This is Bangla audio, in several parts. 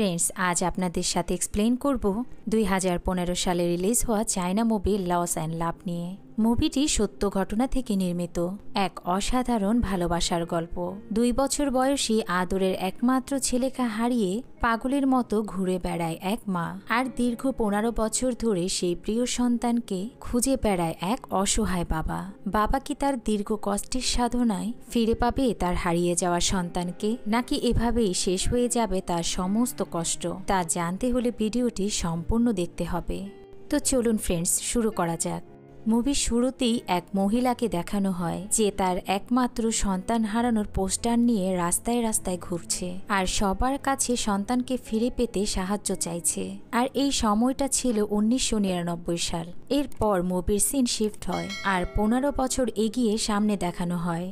ফ্রেন্ডস আজ আপনাদের সাথে এক্সপ্লেন করব দুই সালে রিলিজ হওয়া China movie loss and love নিয়ে মুভিটি সত্য ঘটনা থেকে নির্মিত এক অসাধারণ ভালোবাসার গল্প দুই বছর বয়সী আদরের একমাত্র ছেলেকে হারিয়ে পাগলের মতো ঘুরে বেড়ায় এক মা আর দীর্ঘ পনেরো বছর ধরে সেই প্রিয় সন্তানকে খুঁজে বেড়ায় এক অসহায় বাবা বাবা কি তার দীর্ঘ কষ্টের সাধনায় ফিরে পাবে তার হারিয়ে যাওয়া সন্তানকে নাকি এভাবেই শেষ হয়ে যাবে তার সমস্ত কষ্ট তা জানতে হলে ভিডিওটি সম্পূর্ণ দেখতে হবে তো চলুন ফ্রেন্ডস শুরু করা যাক মুভির শুরুতেই এক মহিলাকে দেখানো হয় যে তার একমাত্র সন্তান হারানোর পোস্টার নিয়ে রাস্তায় রাস্তায় ঘুরছে আর সবার কাছে সন্তানকে ফিরে পেতে সাহায্য চাইছে আর এই সময়টা ছিল উনিশশো নিরানব্বই সাল এরপর মুভির সিন শিফট হয় আর পনেরো বছর এগিয়ে সামনে দেখানো হয়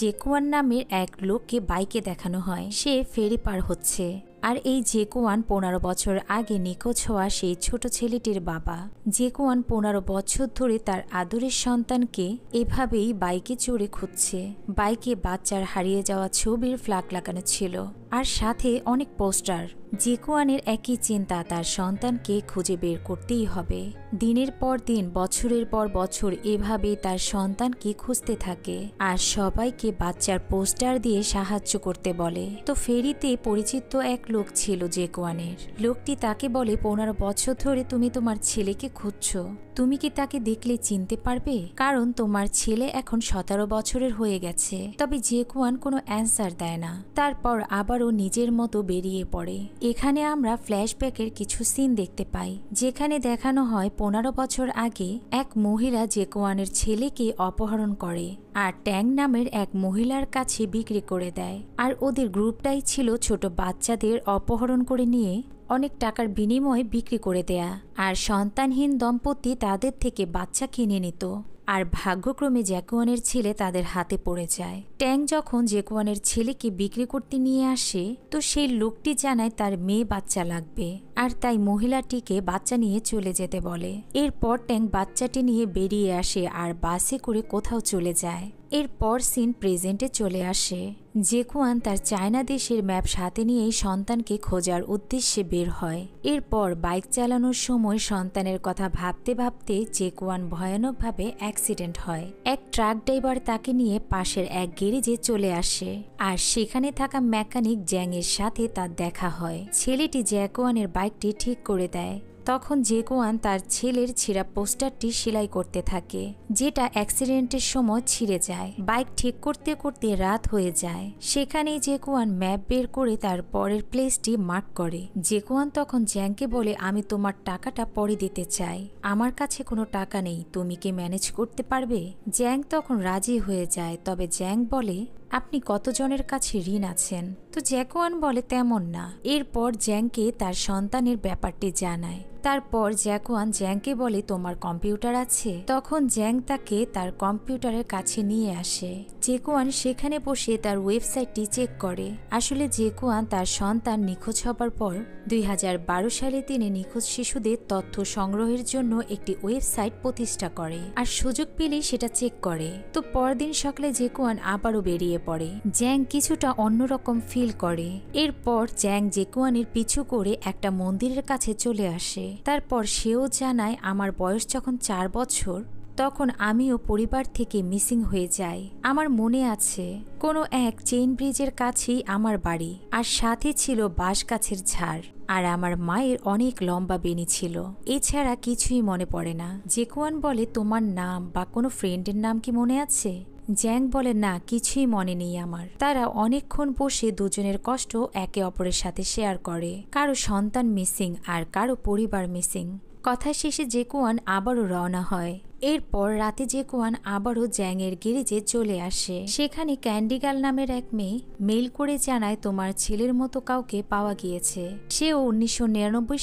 জেকুয়ান নামের এক লোককে বাইকে দেখানো হয় সে ফেরি পার হচ্ছে আর এই জেকোয়ান পনেরো বছর আগে নিখোঁজ হওয়া সেই ছোট ছেলেটির বাবা জেকোয়ান পনেরো বছর ধরে তার আদরের সন্তানকে এভাবেই বাইকে চড়ে খুঁজছে বাইকে বাচ্চার হারিয়ে যাওয়া ছবির ফ্ল্যাগ লাগানো ছিল আর সাথে অনেক পোস্টার জেকোয়ানের একই চিন্তা তার সন্তানকে খুঁজে বের করতেই হবে দিনের পর দিন বছরের পর বছর এভাবে তার সন্তানকে খুঁজতে থাকে আর সবাইকে বাচ্চার পোস্টার দিয়ে সাহায্য করতে বলে তো ফেরিতে পরিচিত এক লোক ছিল জেকোয়ানের লোকটি তাকে বলে পনেরো বছর ধরে তুমি তোমার ছেলেকে খুঁজছ তুমি কি তাকে দেখলে চিনতে পারবে কারণ তোমার ছেলে এখন সতেরো বছরের হয়ে গেছে তবে জেকুয়ান কোনো অ্যান্সার দেয় না তারপর আবারও নিজের মতো বেরিয়ে পড়ে এখানে আমরা ফ্ল্যাশব্যাকের কিছু সিন দেখতে পাই যেখানে দেখানো হয় পনেরো বছর আগে এক মহিলা জেকোয়ানের ছেলেকে অপহরণ করে আর ট্যাং নামের এক মহিলার কাছে বিক্রি করে দেয় আর ওদের গ্রুপটাই ছিল ছোট বাচ্চাদের অপহরণ করে নিয়ে অনেক টাকার বিনিময়ে বিক্রি করে দেয়া আর সন্তানহীন দম্পতি তাদের থেকে বাচ্চা কিনে নিত আর ভাগ্যক্রমে জ্যাকুয়ানের ছেলে তাদের হাতে পড়ে যায় ট্যাং যখন জেকোয়ানের ছেলেকে বিক্রি করতে নিয়ে আসে তো সেই লোকটি জানায় তার মেয়ে বাচ্চা লাগবে আর তাই মহিলাটিকে বাচ্চা নিয়ে চলে যেতে বলে এরপর ট্যাং বাচ্চাটি নিয়ে বেরিয়ে আসে আর বাসে করে কোথাও চলে যায় এরপর সিন প্রেজেন্টে চলে আসে জেকুয়ান তার চায়না দেশের ম্যাপ সাথে নিয়েই সন্তানকে খোঁজার উদ্দেশ্যে বের হয় এরপর বাইক চালানোর সময় সন্তানের কথা ভাবতে ভাবতে জেকুয়ান ভয়ানকভাবে অ্যাক্সিডেন্ট হয় এক ট্রাক ড্রাইভার তাকে নিয়ে পাশের এক যে চলে আসে আর সেখানে থাকা মেকানিক জ্যাংয়ের সাথে তার দেখা হয় ছেলেটি জ্যাকোয়ানের বাইকটি ঠিক করে দেয় তখন জেকোয়ান তার ছেলের ছিঁড়া পোস্টারটি সেলাই করতে থাকে যেটা অ্যাক্সিডেন্টের সময় ছিঁড়ে যায় বাইক ঠিক করতে করতে রাত হয়ে যায় সেখানেই জেকোয়ান ম্যাপ বের করে তার পরের প্লেসটি মার্ক করে জেকোয়ান তখন জ্যাংকে বলে আমি তোমার টাকাটা পরে দিতে চাই আমার কাছে কোনো টাকা নেই তুমি কি ম্যানেজ করতে পারবে জ্যাং তখন রাজি হয়ে যায় তবে জ্যাং বলে আপনি কতজনের কাছে ঋণ আছেন তো জ্যাকোয়ান বলে তেমন না এরপর জ্যাংকে তার সন্তানের ব্যাপারটি জানায় তারপর জ্যাকোয়ান জ্যাংকে বলে তোমার কম্পিউটার আছে তখন জ্যাং তাকে তার কম্পিউটারের কাছে নিয়ে আসে জেকুয়ান সেখানে বসে তার ওয়েবসাইটটি চেক করে আসলে জেকুয়ান তার সন্তান নিখোঁজ হবার পর দুই সালে তিনি নিখোঁজ শিশুদের তথ্য সংগ্রহের জন্য একটি ওয়েবসাইট প্রতিষ্ঠা করে আর সুযোগ পেলেই সেটা চেক করে তো পরদিন সকালে জেকুয়ান আবারও বেরিয়ে পড়ে জ্যাং কিছুটা অন্যরকম ফিল করে এরপর জ্যাং জেকুয়ানের পিছু করে একটা মন্দিরের কাছে চলে আসে তারপর সেও জানায় আমার বয়স যখন চার বছর তখন আমিও পরিবার থেকে মিসিং হয়ে যাই আমার মনে আছে কোনো এক চেইন ব্রিজের কাছেই আমার বাড়ি আর সাথে ছিল বাঁশ গাছের ঝাড় আর আমার মায়ের অনেক লম্বা বেনি ছিল এছাড়া কিছুই মনে পড়ে না জেকুয়ান বলে তোমার নাম বা কোনো ফ্রেন্ডের নাম কি মনে আছে জ্যাং বলে না কিছুই মনে নেই আমার তারা অনেকক্ষণ বসে দুজনের কষ্ট একে অপরের সাথে শেয়ার করে কারো সন্তান মিসিং আর কারো পরিবার মিসিং কথা শেষে জেকুয়ান আবারও রওনা হয় এরপর রাতে জেকুয়ান আবারও জ্যাংয়ের গিরিজে চলে আসে সেখানে ক্যান্ডিগাল নামের এক মেয়ে মেল করে জানায় তোমার ছেলের মতো কাউকে পাওয়া গিয়েছে সেও উনিশশো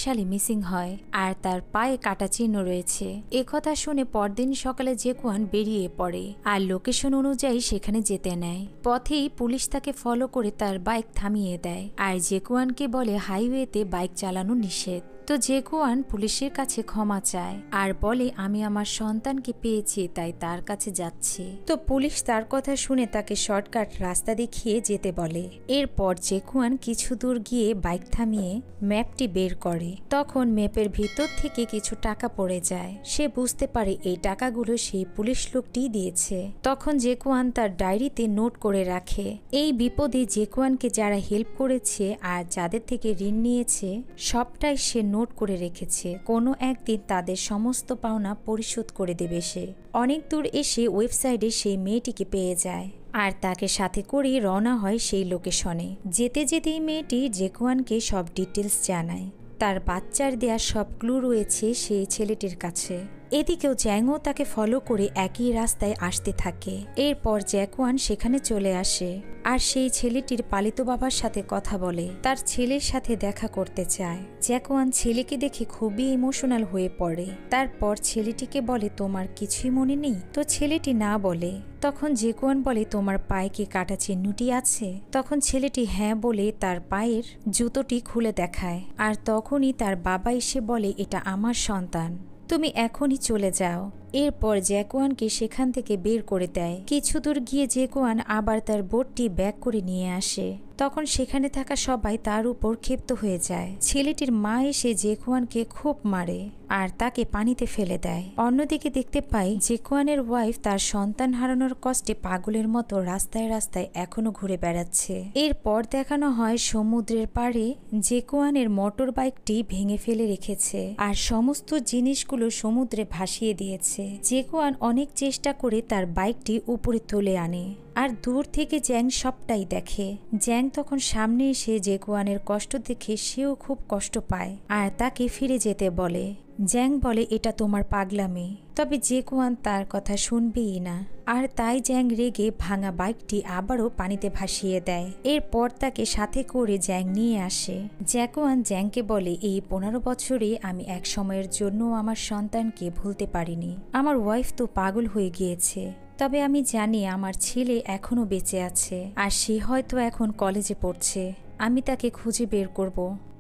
সালে মিসিং হয় আর তার পায়ে কাটা চিহ্ন রয়েছে একথা শুনে পরদিন সকালে জেকুয়ান বেরিয়ে পড়ে আর লোকেশন অনুযায়ী সেখানে যেতে নেয় পথেই পুলিশ তাকে ফলো করে তার বাইক থামিয়ে দেয় আর জেকুয়ানকে বলে হাইওয়েতে বাইক চালানো নিষেধ তো জেগুয়ান পুলিশের কাছে ক্ষমা চায় আর বলে আমি আমার সন্তানকে পেয়েছি তাই তার কাছে যাচ্ছি তো পুলিশ তার কথা শুনে তাকে শর্টকাট রাস্তা দেখিয়ে যেতে বলে এরপর জেকুয়ান কিছু দূর গিয়ে বাইক থামিয়ে ম্যাপটি বের করে তখন ম্যাপের ভিতর থেকে কিছু টাকা পড়ে যায় সে বুঝতে পারে এই টাকাগুলো সেই পুলিশ লোকটি দিয়েছে তখন জেকুয়ান তার ডায়েরিতে নোট করে রাখে এই বিপদে জেকুয়ানকে যারা হেল্প করেছে আর যাদের থেকে ঋণ নিয়েছে সবটাই সে নোট করে রেখেছে কোনো একদিন তাদের সমস্ত পাওনা পরিশোধ করে দেবে সে অনেক দূর এসে ওয়েবসাইটে সেই মেয়েটিকে পেয়ে যায় আর তাকে সাথে করে রওনা হয় সেই লোকেশনে যেতে যেতেই মেয়েটি জেকুয়ানকে সব ডিটেলস জানায় তার বাচ্চার দেয়া সব ক্লু রয়েছে সেই ছেলেটির কাছে এদিকেও জ্যাংও তাকে ফলো করে একই রাস্তায় আসতে থাকে এরপর জ্যাকওয়ান সেখানে চলে আসে আর সেই ছেলেটির পালিত বাবার সাথে কথা বলে তার ছেলের সাথে দেখা করতে চায় জ্যাকওয়ান ছেলেকে দেখে খুবই ইমোশনাল হয়ে পড়ে তারপর ছেলেটিকে বলে তোমার কিছুই মনে নেই তো ছেলেটি না বলে তখন জেকোয়ান বলে তোমার পায়ে কি কাটা চিহ্নটি আছে তখন ছেলেটি হ্যাঁ বলে তার পায়ের জুতোটি খুলে দেখায় আর তখনই তার বাবা এসে বলে এটা আমার সন্তান তুমি এখনই চলে যাও এরপর জ্যাকোয়ানকে সেখান থেকে বের করে দেয় কিছু দূর গিয়ে জেকোয়ান আবার তার বোটটি ব্যাক করে নিয়ে আসে তখন সেখানে থাকা সবাই তার উপর ক্ষিপ্ত হয়ে যায় ছেলেটির মা এসে জেকুয়ানকে খুব মারে আর তাকে পানিতে ফেলে দেয় অন্যদিকে দেখতে পাই জেকুয়ানের ওয়াইফ তার সন্তান হারানোর কষ্টে পাগলের মতো রাস্তায় রাস্তায় এখনো ঘুরে বেড়াচ্ছে এরপর দেখানো হয় সমুদ্রের পাড়ে জেকুয়ানের মোটর বাইকটি ভেঙে ফেলে রেখেছে আর সমস্ত জিনিসগুলো সমুদ্রে ভাসিয়ে দিয়েছে কোয়ান অনেক চেষ্টা করে তার বাইকটি উপরে তুলে আনে আর দূর থেকে জ্যাং সবটাই দেখে জ্যাং তখন সামনে এসে জেগুয়ানের কষ্ট দেখে সেও খুব কষ্ট পায় আর তাকে ফিরে যেতে বলে জ্যাং বলে এটা তোমার পাগলামি তবে জেকুয়ান তার কথা শুনবেই না আর তাই জ্যাং রেগে ভাঙা বাইকটি আবারও পানিতে ভাসিয়ে দেয় এরপর তাকে সাথে করে জ্যাং নিয়ে আসে জ্যাকুয়ান জ্যাংকে বলে এই পনেরো বছরে আমি এক সময়ের জন্য আমার সন্তানকে ভুলতে পারিনি আমার ওয়াইফ তো পাগল হয়ে গিয়েছে তবে আমি জানি আমার ছেলে এখনও বেঁচে আছে আর সে হয়তো এখন কলেজে পড়ছে আমি তাকে খুঁজে বের করব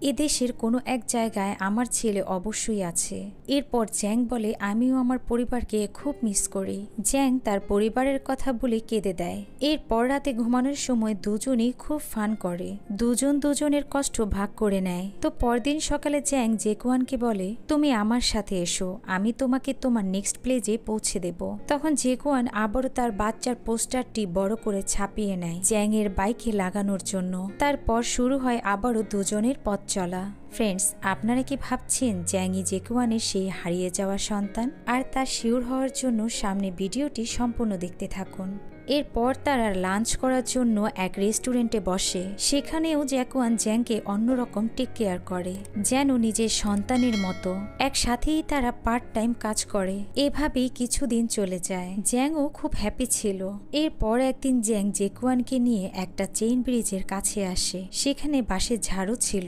এদেশের কোনো এক জায়গায় আমার ছেলে অবশ্যই আছে এরপর জ্যাং বলে আমিও আমার পরিবারকে খুব মিস করি জ্যাং তার পরিবারের কথা বলে কেঁদে দেয় এরপর রাতে ঘুমানোর সময় দুজনই খুব ফান করে দুজন দুজনের কষ্ট ভাগ করে নেয় তো পরদিন সকালে জ্যাং জেকুয়ানকে বলে তুমি আমার সাথে এসো আমি তোমাকে তোমার নেক্সট প্লেজে পৌঁছে দেব তখন জেকুয়ান আবারও তার বাচ্চার পোস্টারটি বড় করে ছাপিয়ে নেয় জ্যাং এর বাইকে লাগানোর জন্য তারপর শুরু হয় আবারও দুজনের পথ চলা ফ্রেন্ডস আপনারা কি ভাবছেন জ্যাংই জেকুয়ানের সেই হারিয়ে যাওয়া সন্তান আর তার শিওর হওয়ার জন্য সামনে ভিডিওটি সম্পূর্ণ দেখতে থাকুন এরপর তারা লাঞ্চ করার জন্য এক রেস্টুরেন্টে বসে সেখানেও জ্যাকুয়ান জ্যাংকে অন্যরকম টেক কেয়ার করে যেন নিজের সন্তানের মতো একসাথেই তারা পার্ট টাইম কাজ করে এভাবেই কিছুদিন চলে যায় জ্যাংও খুব হ্যাপি ছিল এরপর একদিন জ্যাং জেকুয়ানকে নিয়ে একটা চেইন ব্রিজের কাছে আসে সেখানে বাসে ঝাড়ু ছিল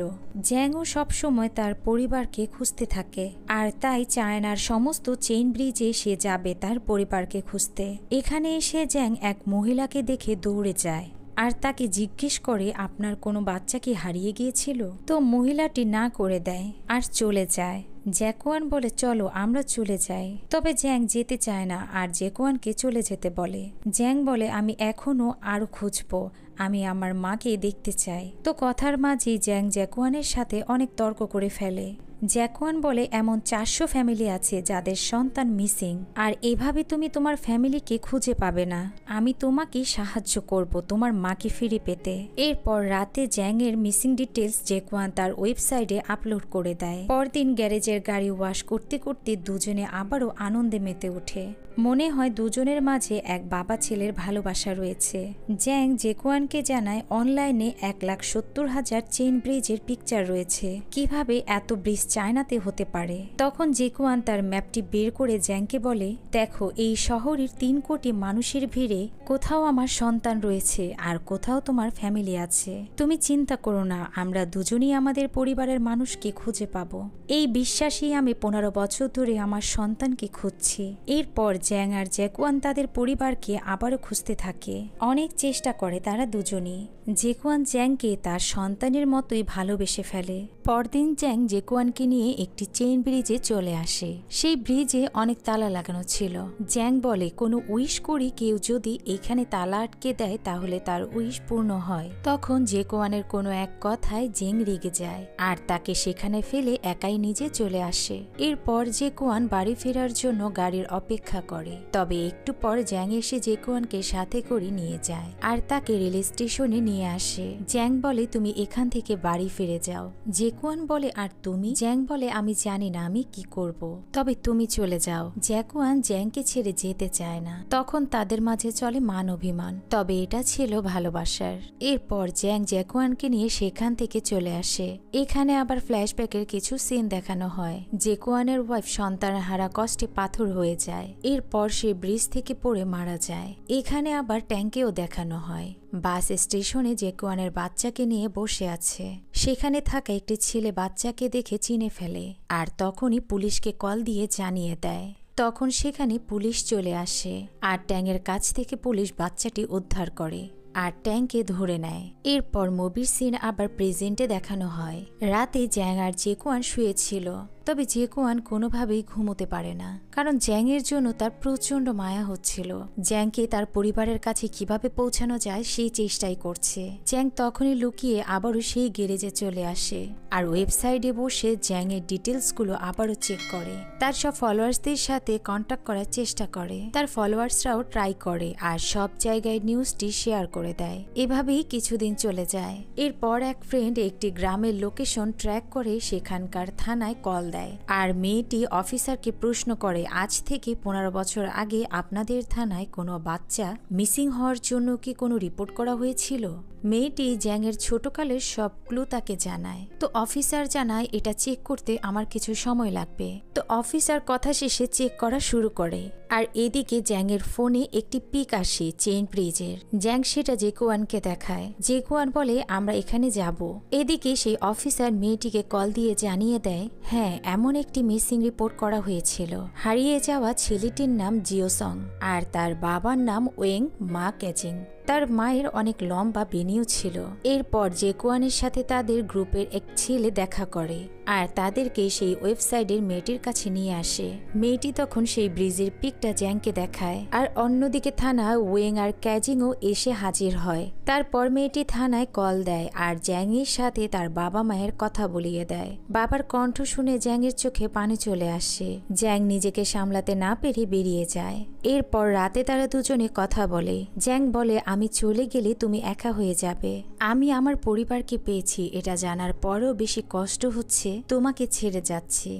জ্যাংও সবসময় তার পরিবারকে খুঁজতে থাকে আর তাই চায়নার সমস্ত চেইন ব্রিজে সে যাবে তার পরিবারকে খুঁজতে এখানে এসে জ্যাং এক মহিলাকে দেখে দৌড়ে যায় আর তাকে জিজ্ঞেস করে আপনার কোনো বাচ্চা কি হারিয়ে গিয়েছিল তো মহিলাটি না করে দেয় আর চলে যায় জ্যাকোয়ান বলে চলো আমরা চলে যাই তবে জ্যাং যেতে চায় না আর জ্যাকোয়ানকে চলে যেতে বলে জ্যাং বলে আমি এখনও আরও খুঁজবো আমি আমার মাকে দেখতে চাই তো কথার মাঝেই জ্যাং জ্যাকোয়ানের সাথে অনেক তর্ক করে ফেলে জ্যাকোয়ান বলে এমন চারশো ফ্যামিলি আছে যাদের সন্তান মিসিং আর এভাবে তুমি তোমার ফ্যামিলিকে খুঁজে পাবে না আমি তোমাকে সাহায্য করব তোমার মাকে ফিরে পেতে এরপর রাতে জ্যাংয়ের মিসিং ডিটেলস জ্যাকোয়ান তার ওয়েবসাইটে আপলোড করে দেয় পরদিন গ্যারেজের গাড়ি ওয়াশ করতে করতে দুজনে আবারও আনন্দে মেতে ওঠে মনে হয় দুজনের মাঝে এক বাবা ছেলের ভালোবাসা রয়েছে জ্যাং জেকোয়ানকে জানায় অনলাইনে এক লাখ সত্তর হাজার চেইন ব্রিজের পিকচার রয়েছে কিভাবে এত ব্রিজ চায়নাতে হতে পারে তখন জেকোয়ান তার ম্যাপটি বের করে জ্যাংকে বলে দেখো এই শহরের তিন কোটি মানুষের ভিড়ে কোথাও আমার সন্তান রয়েছে আর কোথাও তোমার ফ্যামিলি আছে তুমি চিন্তা করো না আমরা দুজনই আমাদের পরিবারের মানুষকে খুঁজে পাব এই বিশ্বাসেই আমি পনেরো বছর ধরে আমার সন্তানকে খুঁজছি এরপর জ্যাং আর জ্যাকুয়ান তাদের পরিবারকে আবারও খুঁজতে থাকে অনেক চেষ্টা করে তারা দুজনই জেকুয়ান জ্যাংকে তার সন্তানের মতোই ভালোবেসে ফেলে পরদিন জ্যাং জেকুয়ানকে নিয়ে একটি চেইন ব্রিজে চলে আসে সেই ব্রিজে অনেক তালা লাগানো ছিল জ্যাং বলে কোনো উইশ করি কেউ যদি এখানে তালা আটকে দেয় তাহলে তার উইশ পূর্ণ হয় তখন জেকোয়ানের কোনো এক কথায় জেং রেগে যায় আর তাকে সেখানে ফেলে একাই নিজে চলে আসে এরপর জেকোয়ান বাড়ি ফেরার জন্য গাড়ির অপেক্ষা করে করে তবে একটু পর জ্যাং এসে জেকুয়ানকে সাথে করে নিয়ে যায় আর তাকে রেল স্টেশনে নিয়ে আসে জ্যাং বলে তুমি এখান থেকে বাড়ি ফিরে যাও জেকুয়ান বলে আর তুমি জ্যাং বলে আমি জানি না আমি কি করব। তবে তুমি চলে যাও জ্যাকুয়ান জ্যাংকে ছেড়ে যেতে চায় না তখন তাদের মাঝে চলে মান অভিমান তবে এটা ছিল ভালোবাসার এরপর জ্যাং জ্যাকুয়ানকে নিয়ে সেখান থেকে চলে আসে এখানে আবার ফ্ল্যাশব্যাকের কিছু সিন দেখানো হয় জেকুয়ানের ওয়াইফ সন্তান হারা কষ্টে পাথর হয়ে যায় এর পর সে ব্রিজ থেকে পড়ে মারা যায় এখানে আবার ট্যাঙ্কেও দেখানো হয় বাস স্টেশনে জেকুয়ানের বাচ্চাকে নিয়ে বসে আছে সেখানে থাকা একটি ছেলে বাচ্চাকে দেখে চিনে ফেলে আর তখনই পুলিশকে কল দিয়ে জানিয়ে দেয় তখন সেখানে পুলিশ চলে আসে আর ট্যাঙ্কের কাছ থেকে পুলিশ বাচ্চাটি উদ্ধার করে আর ট্যাঙ্কে ধরে নেয় এরপর মবির সিন আবার প্রেজেন্টে দেখানো হয় রাতে জ্যাং আর জেকুয়ান শুয়েছিল তবে জেকোয়ান কোনোভাবেই ঘুমোতে পারে না কারণ জ্যাংয়ের জন্য তার প্রচণ্ড মায়া হচ্ছিল জ্যাংকে তার পরিবারের কাছে কিভাবে পৌঁছানো যায় সেই চেষ্টাই করছে জ্যাং তখনই লুকিয়ে আবারও সেই গ্যারেজে চলে আসে আর ওয়েবসাইটে বসে জ্যাংয়ের ডিটেলসগুলো আবারও চেক করে তার সব ফলোয়ার্সদের সাথে কন্ট্যাক্ট করার চেষ্টা করে তার ফলোয়ার্সরাও ট্রাই করে আর সব জায়গায় নিউজটি শেয়ার করে দেয় এভাবেই কিছুদিন চলে যায় এরপর এক ফ্রেন্ড একটি গ্রামের লোকেশন ট্র্যাক করে সেখানকার থানায় কল দেয় দেয় আর মেয়েটি অফিসারকে প্রশ্ন করে আজ থেকে পনেরো বছর আগে আপনাদের থানায় কোনো বাচ্চা মিসিং হওয়ার জন্য কি কোনো রিপোর্ট করা হয়েছিল মেয়েটি জ্যাংয়ের ছোটকালের সব ক্লু তাকে জানায় তো অফিসার জানায় এটা চেক করতে আমার কিছু সময় লাগবে তো অফিসার কথা শেষে চেক করা শুরু করে আর এদিকে জ্যাংয়ের ফোনে একটি পিক আসে চেন ব্রিজের জ্যাং সেটা জেকুয়ানকে দেখায় জেকুয়ান বলে আমরা এখানে যাব এদিকে সেই অফিসার মেয়েটিকে কল দিয়ে জানিয়ে দেয় হ্যাঁ এমন একটি মিসিং রিপোর্ট করা হয়েছিল হারিয়ে যাওয়া ছেলেটির নাম জিওসং আর তার বাবার নাম ওয়েং মা ক্যাচিং তার মায়ের অনেক লম্বা বেনিও ছিল এরপর জেকুয়ানের সাথে তাদের গ্রুপের এক ছেলে দেখা করে আর তাদেরকে সেই ওয়েবসাইটের মেয়েটির কাছে নিয়ে আসে মেয়েটি তখন সেই ব্রিজের পিকটা জ্যাংকে দেখায় আর অন্যদিকে থানা ওয়েং আর ক্যাজিংও এসে হাজির হয় তারপর মেয়েটি থানায় কল দেয় আর জ্যাংয়ের সাথে তার বাবা মায়ের কথা বলিয়ে দেয় বাবার কণ্ঠ শুনে জ্যাংয়ের চোখে পানি চলে আসে জ্যাং নিজেকে সামলাতে না পেরে বেরিয়ে যায় এরপর রাতে তারা দুজনে কথা বলে জ্যাং বলে আমি চলে গেলে তুমি একা হয়ে যাবে আমি আমার পরিবারকে পেয়েছি এটা জানার পরও বেশি কষ্ট হচ্ছে তোমাকে ছেড়ে যাচ্ছি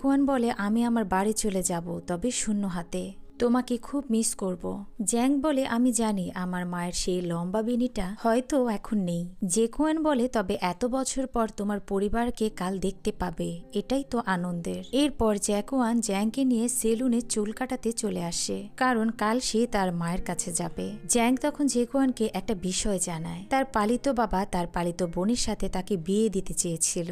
কোয়ান বলে আমি আমার বাড়ি চলে যাব তবে শূন্য হাতে তোমাকে খুব মিস করব জ্যাং বলে আমি জানি আমার মায়ের সেই লম্বা বিনিটা হয়তো এখন নেই জেকোয়েন বলে তবে এত বছর পর তোমার পরিবারকে কাল দেখতে পাবে এটাই তো আনন্দের এরপর জ্যাকোয়ান জ্যাংকে নিয়ে সেলুনে চুল কাটাতে চলে আসে কারণ কাল সে তার মায়ের কাছে যাবে জ্যাং তখন জেকোয়ানকে একটা বিষয় জানায় তার পালিত বাবা তার পালিত বোনের সাথে তাকে বিয়ে দিতে চেয়েছিল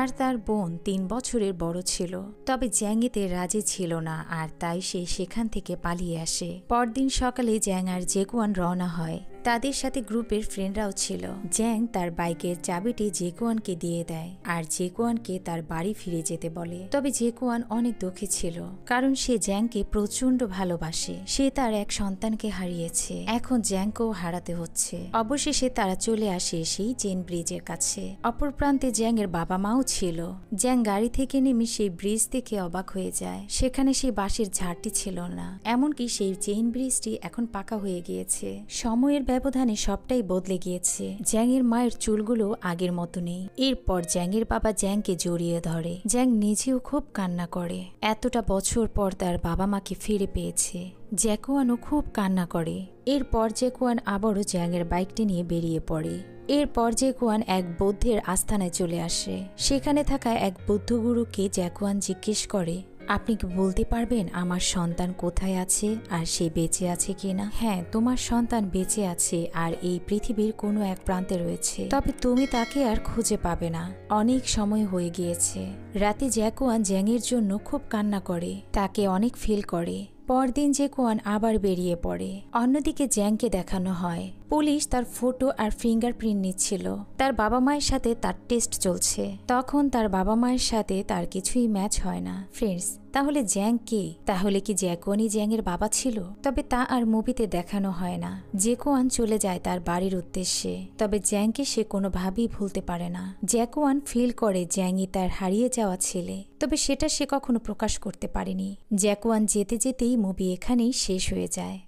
আর তার বোন তিন বছরের বড় ছিল তবে জ্যাংয়েতে রাজি ছিল না আর তাই সে সেখান থেকে পালিয়ে আসে পরদিন সকালে জ্যাং আর জেগুয়ান রওনা হয় তাদের সাথে গ্রুপের ফ্রেন্ডরাও ছিল জ্যাং তার বাইকের চাবিটি জেকোয়ানকে দিয়ে দেয় আর জেকোয়ানকে তার বাড়ি ফিরে যেতে বলে তবে জেকোয়ান অনেক দুঃখী ছিল কারণ সে জ্যাংকে প্রচন্ড ভালোবাসে সে তার এক সন্তানকে হারিয়েছে এখন জ্যাংকেও হারাতে হচ্ছে অবশেষে তারা চলে আসে সেই চেন ব্রিজের কাছে অপর প্রান্তে জ্যাং এর বাবা মাও ছিল জ্যাং গাড়ি থেকে নেমে সেই ব্রিজ থেকে অবাক হয়ে যায় সেখানে সেই বাঁশের ঝাড়টি ছিল না এমনকি সেই চেইন ব্রিজটি এখন পাকা হয়ে গিয়েছে সময়ের ব্যবধানে সবটাই বদলে গিয়েছে জ্যাংয়ের মায়ের চুলগুলো আগের মতো নেই এরপর জ্যাংয়ের বাবা জ্যাংকে জড়িয়ে ধরে জ্যাং নিজেও খুব কান্না করে এতটা বছর পর তার বাবা মাকে ফিরে পেয়েছে জ্যাকুয়ানও খুব কান্না করে এরপর জ্যাকুয়ান আবারও জ্যাংয়ের বাইকটি নিয়ে বেরিয়ে পড়ে এরপর জ্যাকুয়ান এক বৌদ্ধের আস্থানায় চলে আসে সেখানে থাকা এক বৌদ্ধ গুরুকে জ্যাকুয়ান জিজ্ঞেস করে আপনি কি বলতে পারবেন আমার সন্তান কোথায় আছে আর সে বেঁচে আছে কিনা হ্যাঁ তোমার সন্তান বেঁচে আছে আর এই পৃথিবীর কোনো এক প্রান্তে রয়েছে তবে তুমি তাকে আর খুঁজে পাবে না অনেক সময় হয়ে গিয়েছে রাতে জ্যাকোয়ান জ্যাংয়ের জন্য খুব কান্না করে তাকে অনেক ফিল করে পরদিন জেকোয়ান আবার বেরিয়ে পড়ে অন্যদিকে জ্যাংকে দেখানো হয় পুলিশ তার ফটো আর ফিঙ্গারপ্রিন্ট নিচ্ছিল তার বাবা মায়ের সাথে তার টেস্ট চলছে তখন তার বাবা মায়ের সাথে তার কিছুই ম্যাচ হয় না ফ্রেন্ডস তাহলে জ্যাং কে তাহলে কি জ্যাকোয়ানই জ্যাংয়ের বাবা ছিল তবে তা আর মুভিতে দেখানো হয় না জ্যাকোয়ান চলে যায় তার বাড়ির উদ্দেশ্যে তবে জ্যাংকে সে কোনোভাবেই ভুলতে পারে না জ্যাকোয়ান ফিল করে জ্যাংই তার হারিয়ে যাওয়া ছেলে তবে সেটা সে কখনো প্রকাশ করতে পারেনি জ্যাকোয়ান যেতে যেতেই মুভি এখানেই শেষ হয়ে যায়